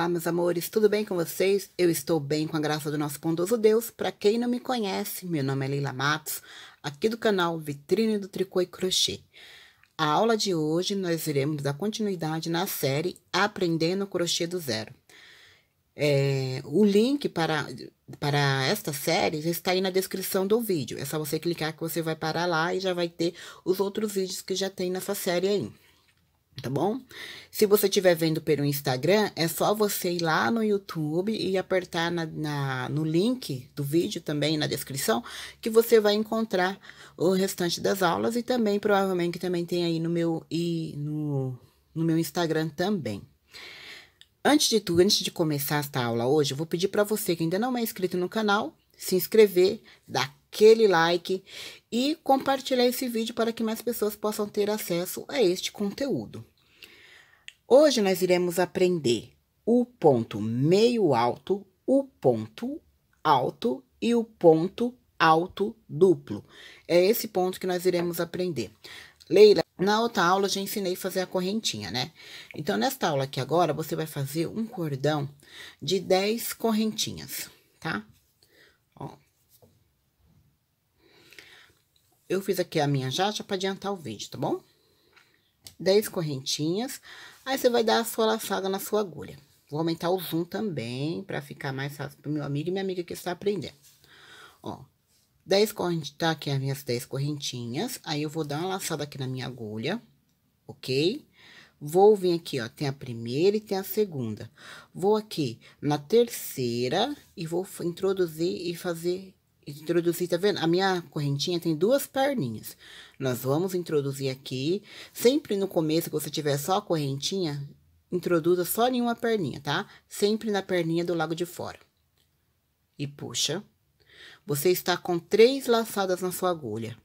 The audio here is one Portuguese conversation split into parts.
Olá, meus amores, tudo bem com vocês? Eu estou bem com a graça do nosso bondoso Deus. Para quem não me conhece, meu nome é Leila Matos, aqui do canal Vitrine do Tricô e Crochê. A aula de hoje nós iremos dar continuidade na série Aprendendo Crochê do Zero. É, o link para, para esta série está aí na descrição do vídeo. É só você clicar que você vai parar lá e já vai ter os outros vídeos que já tem nessa série aí tá bom? Se você estiver vendo pelo Instagram, é só você ir lá no YouTube e apertar na, na, no link do vídeo também na descrição, que você vai encontrar o restante das aulas e também provavelmente também tem aí no meu e no, no meu Instagram também. Antes de tudo, antes de começar esta aula hoje, eu vou pedir para você que ainda não é inscrito no canal, se inscrever, dar aquele like e compartilhar esse vídeo para que mais pessoas possam ter acesso a este conteúdo. Hoje nós iremos aprender o ponto meio alto, o ponto alto e o ponto alto duplo. É esse ponto que nós iremos aprender. Leila, na outra aula já ensinei a fazer a correntinha, né? Então, nesta aula aqui agora, você vai fazer um cordão de 10 correntinhas, tá? Ó. Eu fiz aqui a minha já, já para adiantar o vídeo, tá bom? 10 correntinhas. Aí você vai dar a sua laçada na sua agulha. Vou aumentar o zoom também, para ficar mais fácil pro meu amigo e minha amiga que está aprendendo. Ó, 10 correntes, tá aqui as minhas 10 correntinhas. Aí eu vou dar uma laçada aqui na minha agulha, ok? Vou vir aqui, ó, tem a primeira e tem a segunda. Vou aqui na terceira e vou introduzir e fazer introduzir, tá vendo? A minha correntinha tem duas perninhas. Nós vamos introduzir aqui. Sempre no começo que você tiver só a correntinha, introduza só em uma perninha, tá? Sempre na perninha do lado de fora. E puxa. Você está com três laçadas na sua agulha.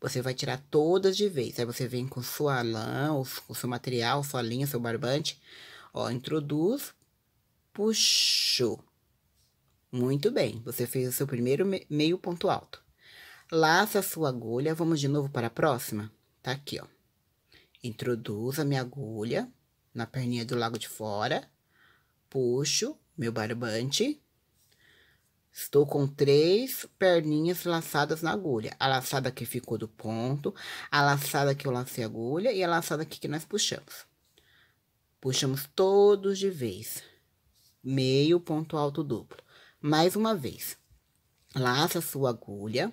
Você vai tirar todas de vez. Aí você vem com sua lã, o seu material, sua linha, seu barbante. Ó, introduz, puxou. Muito bem, você fez o seu primeiro me meio ponto alto. Laça a sua agulha, vamos de novo para a próxima? Tá aqui, ó. Introduzo a minha agulha na perninha do lado de fora, puxo meu barbante, Estou com três perninhas laçadas na agulha. A laçada que ficou do ponto, a laçada que eu lacei a agulha e a laçada aqui que nós puxamos. Puxamos todos de vez. Meio ponto alto duplo. Mais uma vez, laça sua agulha,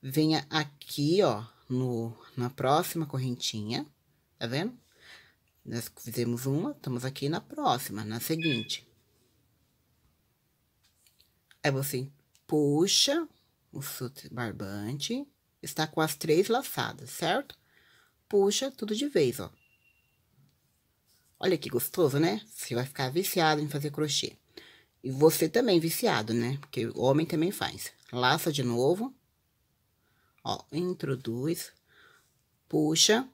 venha aqui, ó, no, na próxima correntinha, tá vendo? Nós fizemos uma, estamos aqui na próxima, na seguinte. Aí você puxa o seu barbante, está com as três laçadas, certo? Puxa tudo de vez, ó. Olha que gostoso, né? Você vai ficar viciado em fazer crochê. E você também, viciado, né? Porque o homem também faz. Laça de novo. Ó, introduz. Puxa.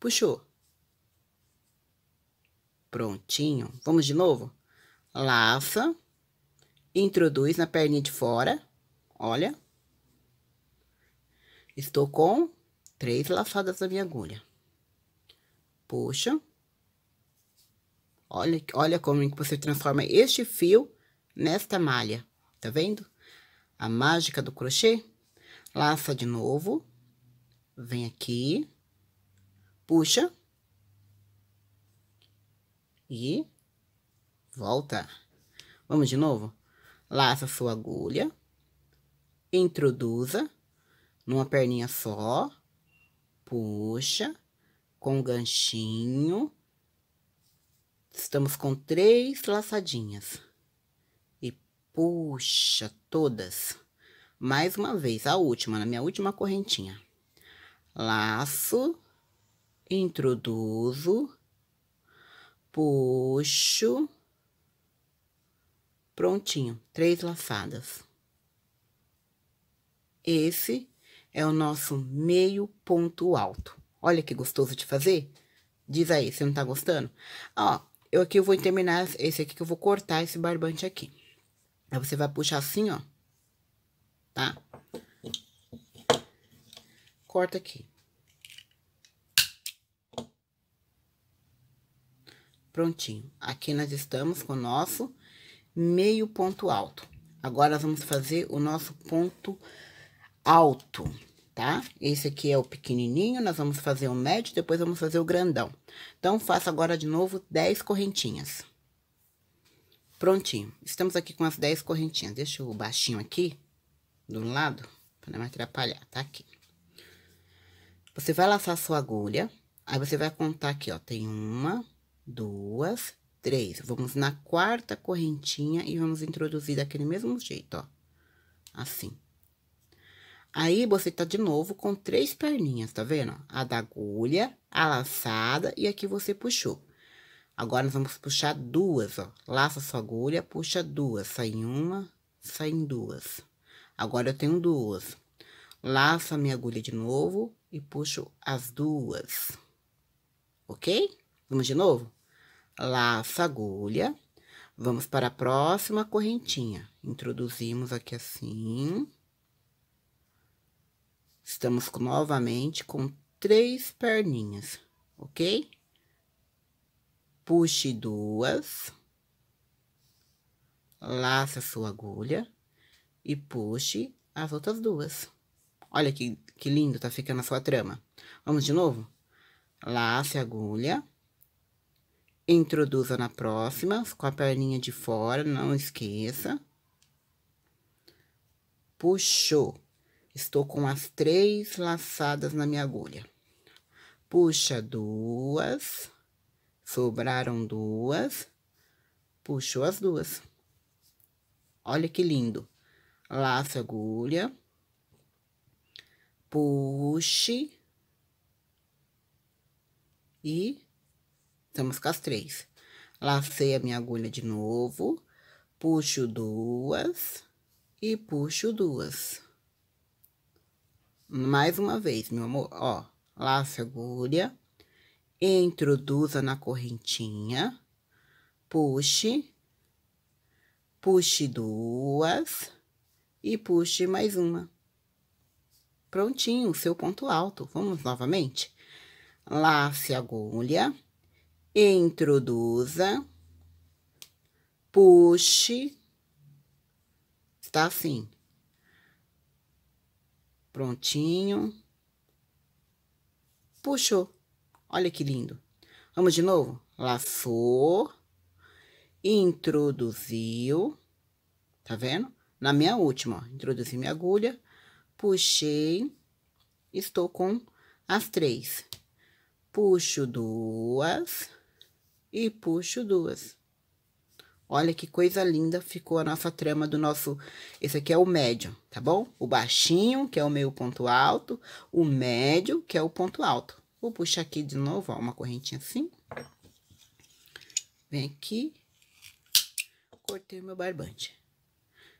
Puxou. Prontinho. Vamos de novo? Laça. Introduz na perninha de fora. Olha. Estou com três laçadas da minha agulha. Puxa. Olha, olha como que você transforma este fio nesta malha, tá vendo? A mágica do crochê. Laça de novo, vem aqui, puxa e volta. Vamos de novo? Laça sua agulha, introduza numa perninha só, puxa com o ganchinho Estamos com três laçadinhas. E puxa todas. Mais uma vez, a última, na minha última correntinha. Laço, introduzo, puxo. Prontinho, três laçadas. Esse é o nosso meio ponto alto. Olha que gostoso de fazer. Diz aí, você não tá gostando? Ó, eu aqui vou terminar esse aqui que eu vou cortar esse barbante aqui. Aí você vai puxar assim, ó. Tá? Corta aqui. Prontinho. Aqui nós estamos com o nosso meio ponto alto. Agora, vamos fazer o nosso ponto alto tá? Esse aqui é o pequenininho, nós vamos fazer o médio, depois vamos fazer o grandão. Então, faço agora de novo 10 correntinhas. Prontinho. Estamos aqui com as 10 correntinhas. Deixa o baixinho aqui, do lado, para não me atrapalhar, tá aqui. Você vai laçar sua agulha, aí você vai contar aqui, ó, tem uma, duas, três. Vamos na quarta correntinha e vamos introduzir daquele mesmo jeito, ó, assim. Aí, você tá de novo com três perninhas, tá vendo? A da agulha, a laçada e aqui você puxou. Agora, nós vamos puxar duas, ó. Laça sua agulha, puxa duas. Sai uma, em duas. Agora, eu tenho duas. Laço a minha agulha de novo e puxo as duas. Ok? Vamos de novo? Laço a agulha. Vamos para a próxima correntinha. Introduzimos aqui assim. Estamos novamente com três perninhas, ok? Puxe duas. Laça sua agulha e puxe as outras duas. Olha que, que lindo tá ficando a sua trama. Vamos de novo? Lace a agulha. Introduza na próxima, com a perninha de fora, não esqueça. Puxou Estou com as três laçadas na minha agulha. Puxa duas, sobraram duas, puxou as duas. Olha que lindo. Laço a agulha, puxe e estamos com as três. Lacei a minha agulha de novo, puxo duas e puxo duas. Mais uma vez, meu amor, ó, lace a agulha, introduza na correntinha, puxe, puxe duas e puxe mais uma. Prontinho, seu ponto alto. Vamos novamente? Lace a agulha, introduza, puxe, está assim. Prontinho. Puxou. Olha que lindo. Vamos de novo. Laçou. Introduziu. Tá vendo? Na minha última, ó, introduzi minha agulha. Puxei. Estou com as três. Puxo duas. E puxo duas. Olha que coisa linda ficou a nossa trama do nosso... Esse aqui é o médio, tá bom? O baixinho, que é o meio ponto alto. O médio, que é o ponto alto. Vou puxar aqui de novo, ó, uma correntinha assim. Vem aqui. Cortei o meu barbante.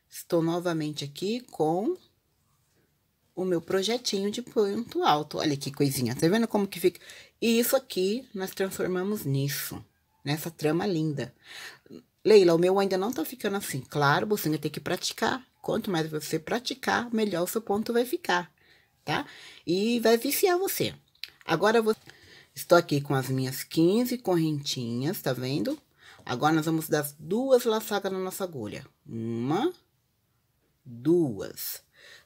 Estou novamente aqui com o meu projetinho de ponto alto. Olha que coisinha, tá vendo como que fica? E isso aqui, nós transformamos nisso, nessa trama linda. Leila, o meu ainda não tá ficando assim. Claro, você ainda tem que praticar. Quanto mais você praticar, melhor o seu ponto vai ficar, tá? E vai viciar você. Agora, vou... estou aqui com as minhas 15 correntinhas, tá vendo? Agora, nós vamos dar duas laçadas na nossa agulha. Uma, duas.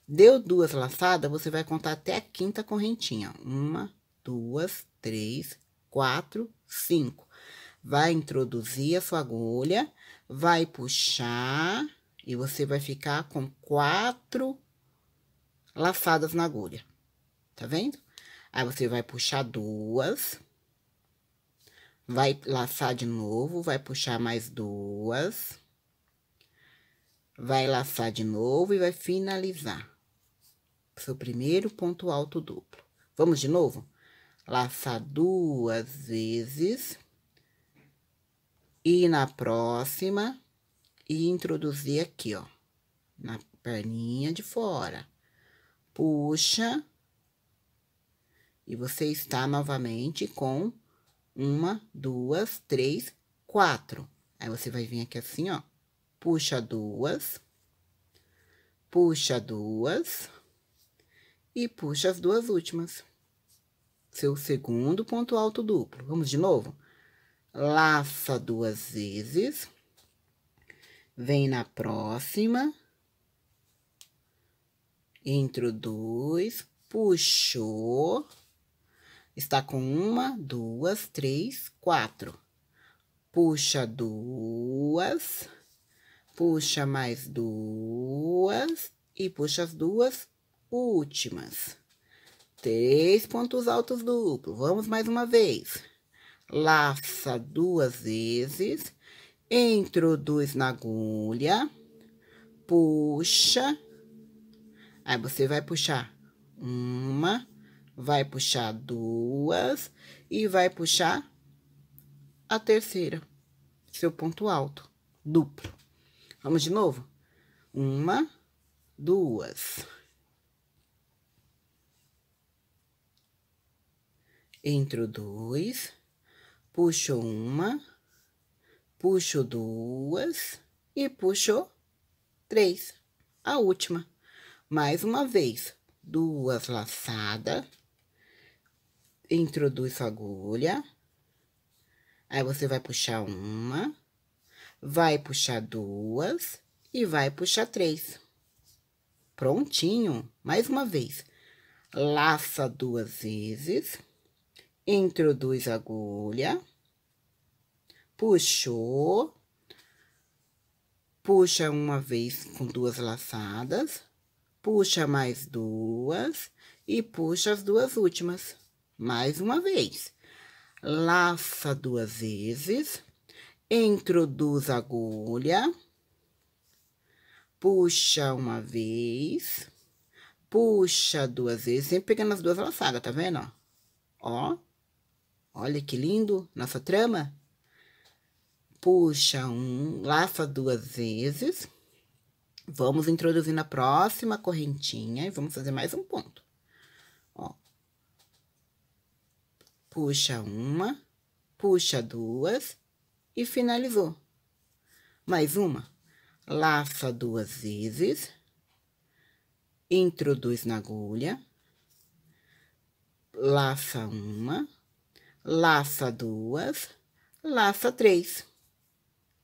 Deu duas laçadas, você vai contar até a quinta correntinha. Uma, duas, três, quatro, cinco vai introduzir a sua agulha, vai puxar e você vai ficar com quatro laçadas na agulha, tá vendo? Aí você vai puxar duas, vai laçar de novo, vai puxar mais duas, vai laçar de novo e vai finalizar. Seu primeiro ponto alto duplo. Vamos de novo? Laçar duas vezes e na próxima, e introduzir aqui, ó, na perninha de fora. Puxa. E você está novamente com uma, duas, três, quatro. Aí você vai vir aqui assim, ó. Puxa duas. Puxa duas. E puxa as duas últimas. Seu segundo ponto alto duplo. Vamos de novo? laça duas vezes, vem na próxima, introduz, puxou, está com uma, duas, três, quatro. Puxa duas, puxa mais duas e puxa as duas últimas. Três pontos altos duplo. Vamos mais uma vez laça duas vezes, introduz na agulha, puxa, aí você vai puxar uma, vai puxar duas e vai puxar a terceira, seu ponto alto, duplo. Vamos de novo? Uma, duas. Introduz puxo uma, puxo duas e puxo três. A última. Mais uma vez, duas laçadas, introduz a agulha, aí você vai puxar uma, vai puxar duas e vai puxar três. Prontinho. Mais uma vez. Laça duas vezes introduz a agulha, puxou, puxa uma vez com duas laçadas, puxa mais duas e puxa as duas últimas, mais uma vez. Laça duas vezes, introduz a agulha, puxa uma vez, puxa duas vezes, sempre pegando as duas laçadas, tá vendo? Ó, Olha que lindo nossa trama. Puxa um, laça duas vezes. Vamos introduzir na próxima correntinha e vamos fazer mais um ponto. Ó. Puxa uma, puxa duas e finalizou. Mais uma. Laça duas vezes. Introduz na agulha. Laça uma laça duas, laça três.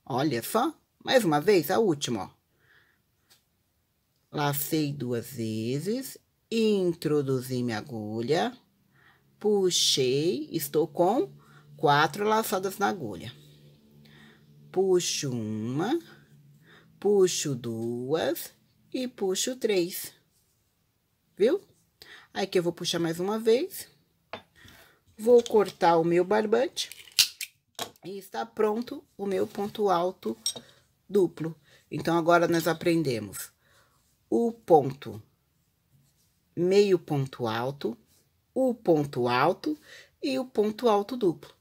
Olha só, mais uma vez, a última, ó. Lacei duas vezes, introduzi minha agulha, puxei, estou com quatro laçadas na agulha. Puxo uma, puxo duas e puxo três. Viu? Aqui eu vou puxar mais uma vez. Vou cortar o meu barbante e está pronto o meu ponto alto duplo. Então, agora nós aprendemos o ponto meio ponto alto, o ponto alto e o ponto alto duplo.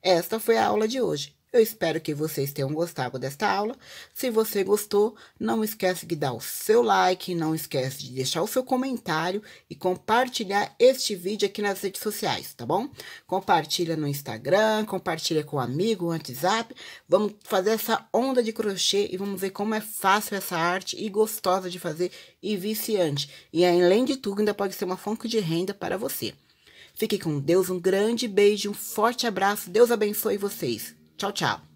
Esta foi a aula de hoje. Eu espero que vocês tenham gostado desta aula. Se você gostou, não esquece de dar o seu like, não esquece de deixar o seu comentário e compartilhar este vídeo aqui nas redes sociais, tá bom? Compartilha no Instagram, compartilha com um amigo, no WhatsApp. Vamos fazer essa onda de crochê e vamos ver como é fácil essa arte e gostosa de fazer e viciante. E além de tudo, ainda pode ser uma fonte de renda para você. Fique com Deus, um grande beijo, um forte abraço. Deus abençoe vocês. Tchau, tchau.